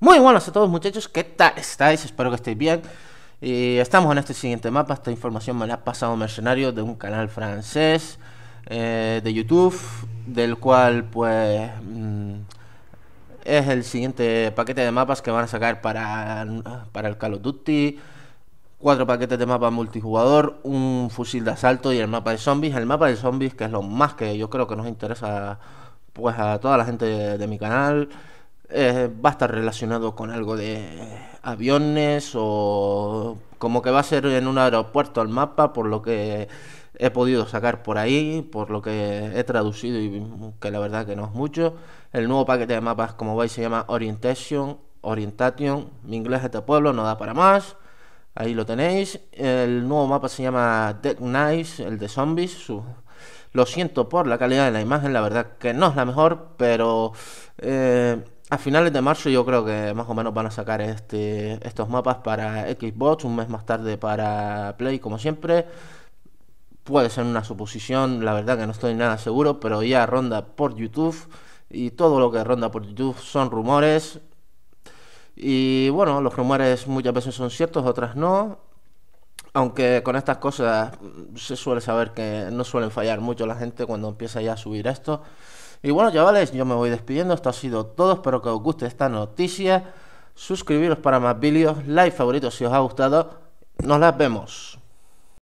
Muy buenas a todos muchachos, ¿qué tal estáis? Espero que estéis bien. Y estamos en este siguiente mapa, esta información me la ha pasado un mercenario de un canal francés eh, de YouTube, del cual pues mm, es el siguiente paquete de mapas que van a sacar para, el Call of Duty. Cuatro paquetes de mapas multijugador, un fusil de asalto y el mapa de zombies. El mapa de zombies, que es lo más que yo creo que nos interesa pues a toda la gente de, mi canal. Eh, va a estar relacionado con algo de aviones o como que va a ser en un aeropuerto el mapa, por lo que he podido sacar por ahí, por lo que he traducido y que la verdad que no es mucho. El nuevo paquete de mapas, como veis, se llama Orientation. Orientation, mi inglés este pueblo no da para más. Ahí lo tenéis. El nuevo mapa se llama Dead Nice, el de zombies. Lo siento por la calidad de la imagen, la verdad que no es la mejor, pero eh, a finales de marzo yo creo que más o menos van a sacar este, estos mapas para Xbox, un mes más tarde para Play, como siempre puede ser una suposición, la verdad que no estoy nada seguro, pero ya ronda por YouTube y todo lo que ronda por YouTube son rumores. Y bueno, los rumores muchas veces son ciertos, otras no. Aunque con estas cosas mm, se suele saber que no suelen fallar mucho la gente cuando empieza ya a subir esto. Y bueno, chavales, yo me voy despidiendo. Esto ha sido todo. Espero que os guste esta noticia. Suscribiros para más vídeos, like favorito si os ha gustado. Nos las vemos.